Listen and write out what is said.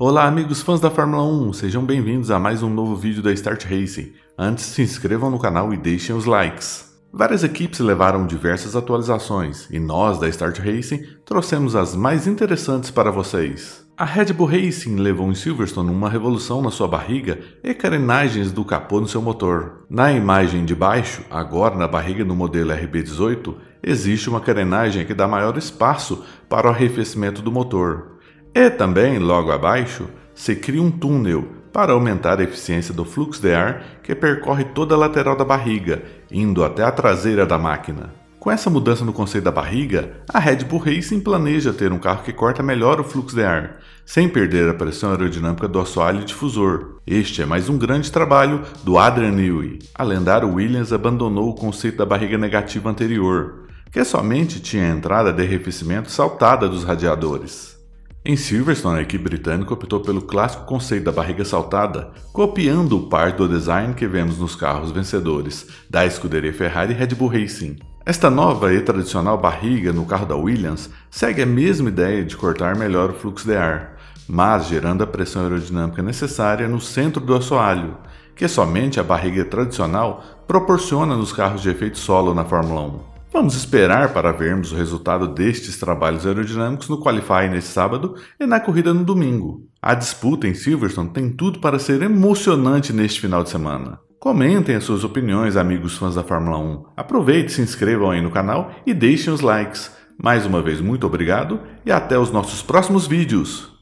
Olá, amigos fãs da Fórmula 1, sejam bem-vindos a mais um novo vídeo da Start Racing. Antes, se inscrevam no canal e deixem os likes. Várias equipes levaram diversas atualizações e nós da Start Racing trouxemos as mais interessantes para vocês. A Red Bull Racing levou em Silverstone uma revolução na sua barriga e carenagens do capô no seu motor. Na imagem de baixo, agora na barriga do modelo RB18, existe uma carenagem que dá maior espaço para o arrefecimento do motor. E também, logo abaixo, se cria um túnel para aumentar a eficiência do fluxo de ar que percorre toda a lateral da barriga, indo até a traseira da máquina. Com essa mudança no conceito da barriga, a Red Bull Racing planeja ter um carro que corta melhor o fluxo de ar, sem perder a pressão aerodinâmica do assoalho e difusor. Este é mais um grande trabalho do Adrian Newey. A lendária Williams abandonou o conceito da barriga negativa anterior, que somente tinha a entrada de arrefecimento saltada dos radiadores. Em Silverstone, a equipe britânica optou pelo clássico conceito da barriga saltada, copiando o parte do design que vemos nos carros vencedores da escuderia Ferrari e Red Bull Racing. Esta nova e tradicional barriga no carro da Williams segue a mesma ideia de cortar melhor o fluxo de ar, mas gerando a pressão aerodinâmica necessária no centro do assoalho, que somente a barriga tradicional proporciona nos carros de efeito solo na Fórmula 1. Vamos esperar para vermos o resultado destes trabalhos aerodinâmicos no Qualify neste sábado e na corrida no domingo. A disputa em Silverstone tem tudo para ser emocionante neste final de semana. Comentem as suas opiniões, amigos fãs da Fórmula 1. Aproveite, se inscrevam aí no canal e deixem os likes. Mais uma vez, muito obrigado e até os nossos próximos vídeos!